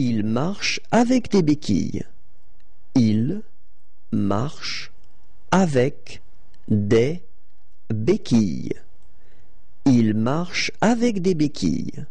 Il marche avec des béquilles. Il marche avec des béquilles. Il marche avec des béquilles.